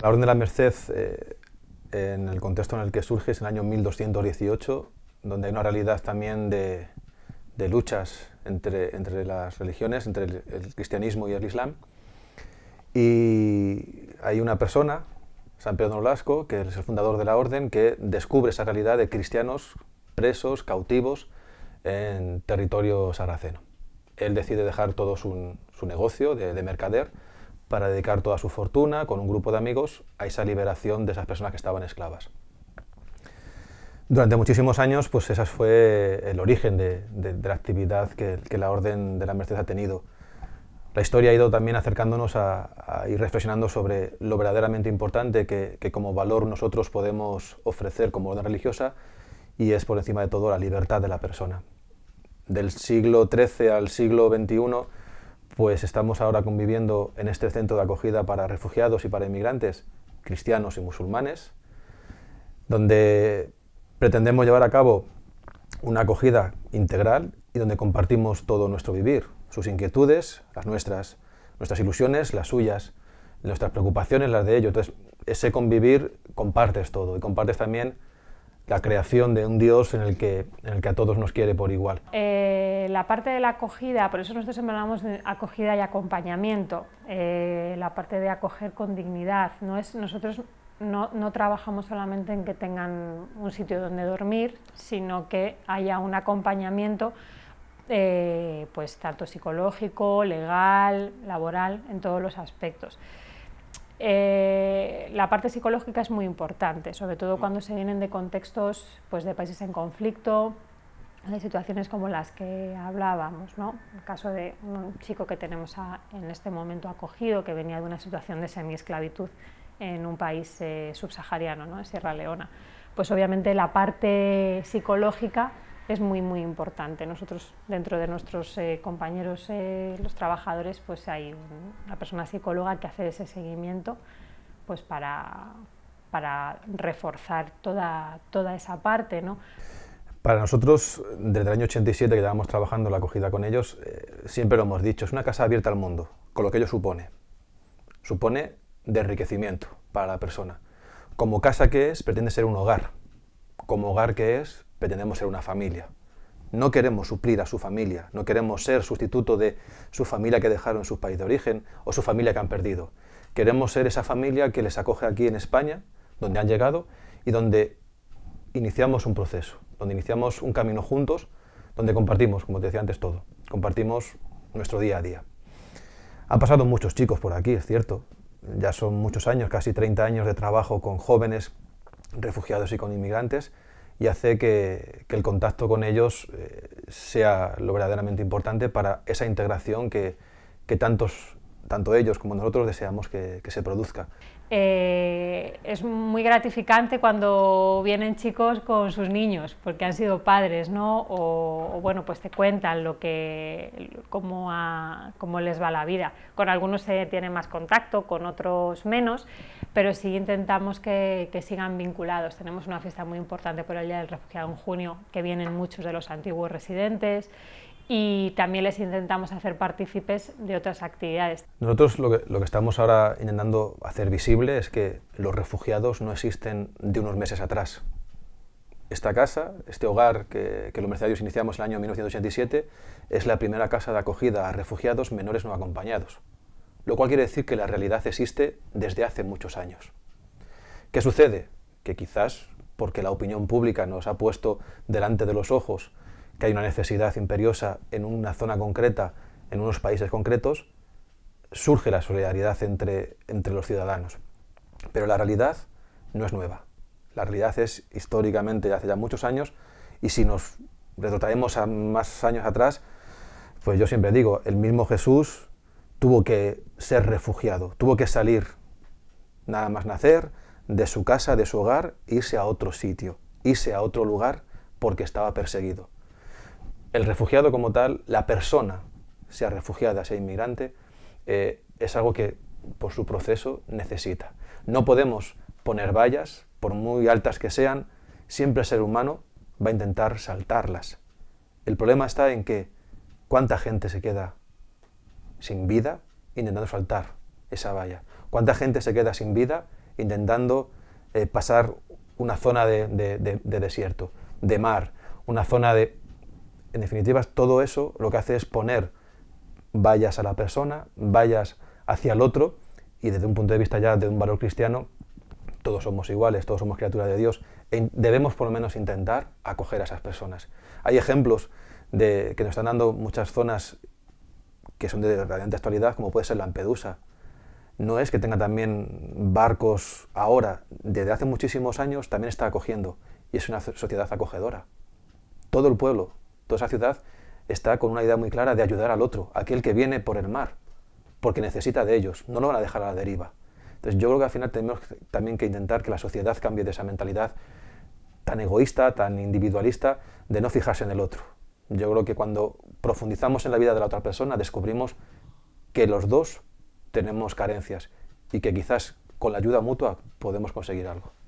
La Orden de la Merced, eh, en el contexto en el que surge, es en el año 1218, donde hay una realidad también de, luchas entre, las religiones, entre el, cristianismo y el islam. Y hay una persona, San Pedro Nolasco, que es el fundador de la orden, que descubre esa realidad de cristianos presos, cautivos, en territorio saraceno. Él decide dejar todo su, su negocio de, mercader para dedicar toda su fortuna con un grupo de amigos a esa liberación de esas personas que estaban esclavas. Durante muchísimos años, pues ese fue el origen de, de, la actividad que, la Orden de la Merced ha tenido. La historia ha ido también acercándonos a, ir reflexionando sobre lo verdaderamente importante que, que como valor nosotros podemos ofrecer como orden religiosa y es por encima de todo la libertad de la persona del siglo XIII al siglo XXI, pues estamos ahora conviviendo en este centro de acogida para refugiados y para inmigrantes cristianos y musulmanes, donde pretendemos llevar a cabo una acogida integral y donde compartimos todo nuestro vivir, sus inquietudes, las nuestras, nuestras ilusiones, las suyas, nuestras preocupaciones, las de ellos. Entonces, ese convivir compartes todo y compartes también la creación de un Dios en el que, en el que a todos nos quiere por igual. Eh, la parte de la acogida, por eso nosotros hablamos de acogida y acompañamiento, eh, la parte de acoger con dignidad. No es, nosotros no, trabajamos solamente en que tengan un sitio donde dormir, sino que haya un acompañamiento. Eh, pues tanto psicológico, legal, laboral, en todos los aspectos. Eh, la parte psicológica es muy importante, sobre todo mm. cuando se vienen de contextos pues, de países en conflicto, de situaciones como las que hablábamos, ¿no? El caso de un chico que tenemos en este momento acogido, que venía de una situación de semiesclavitud en un país eh, subsahariano, ¿no? Sierra Leona. Pues obviamente la parte psicológica es muy, muy importante. Nosotros, dentro de nuestros eh, compañeros, eh, los trabajadores, pues hay una persona psicóloga que hace ese seguimiento pues para, para reforzar toda, toda esa parte. ¿no? Para nosotros, desde el año 87 que llevamos trabajando la acogida con ellos, eh, siempre lo hemos dicho, es una casa abierta al mundo, con lo que ello supone. Supone de enriquecimiento para la persona. Como casa que es, pretende ser un hogar. Como hogar que es, pretendemos ser una familia. No queremos suplir a su familia, no queremos ser sustituto de su familia que dejaron su país de origen o su familia que han perdido. Queremos ser esa familia que les acoge aquí en España, donde han llegado y donde iniciamos un proceso, donde iniciamos un camino juntos, donde compartimos, como te decía antes, todo. Compartimos nuestro día a día. Han pasado muchos chicos por aquí, es cierto. Ya son muchos años, casi 30 años de trabajo con jóvenes refugiados y con inmigrantes y hace que, el contacto con ellos eh, sea lo verdaderamente importante para esa integración que tantos tanto ellos como nosotros deseamos que, se produzca. Eh, es muy gratificante cuando vienen chicos con sus niños, porque han sido padres, ¿no? O, bueno, pues te cuentan lo que, cómo, cómo, les va la vida. Con algunos se tiene más contacto, con otros menos, pero sí intentamos que, que sigan vinculados. Tenemos una fiesta muy importante por el Día del Refugiado en junio, que vienen muchos de los antiguos residentes y también les intentamos hacer partícipes de otras actividades. Nosotros lo que, lo que, estamos ahora intentando hacer visible es que los refugiados no existen de unos meses atrás. Esta casa, este hogar que, que los mercenarios iniciamos en el año 1987, es la primera casa de acogida a refugiados menores no acompañados, lo cual quiere decir que la realidad existe desde hace muchos años. ¿Qué sucede? Que quizás porque la opinión pública nos ha puesto delante de los ojos que hay una necesidad imperiosa en una zona concreta, en unos países concretos, surge la solidaridad entre, entre los ciudadanos. Pero la realidad no es nueva. La realidad es históricamente, hace ya muchos años, y si nos retrotraemos a más años atrás, pues yo siempre digo, el mismo Jesús tuvo que ser refugiado, tuvo que salir, nada más nacer, de su casa, de su hogar, irse a otro sitio, irse a otro lugar porque estaba perseguido el refugiado como tal, la persona, sea refugiada, sea inmigrante, eh, es algo que por su proceso necesita. No podemos poner vallas, por muy altas que sean, siempre el ser humano va a intentar saltarlas. El problema está en que cuánta gente se queda sin vida intentando saltar esa valla, cuánta gente se queda sin vida intentando eh, pasar una zona de desierto, de mar, una zona de en definitiva, todo eso lo que hace es poner vallas a la persona, vallas hacia el otro, y desde un punto de vista ya de un valor cristiano, todos somos iguales, todos somos criaturas de Dios, y debemos por lo menos intentar acoger a esas personas. Hay ejemplos de, que nos están dando muchas zonas que son de radiante actualidad, como puede ser Lampedusa. No es que tenga también barcos ahora, desde hace muchísimos años también está acogiendo y es una sociedad acogedora. Todo el pueblo, Toda esa ciudad está con una idea muy clara de ayudar al otro, aquel que viene por el mar, porque necesita de ellos, no lo van a dejar a la deriva. Entonces yo creo que al final tenemos también que intentar que la sociedad cambie de esa mentalidad tan egoísta, tan individualista, de no fijarse en el otro. Yo creo que cuando profundizamos en la vida de la otra persona descubrimos que los dos tenemos carencias y que quizás con la ayuda mutua podemos conseguir algo.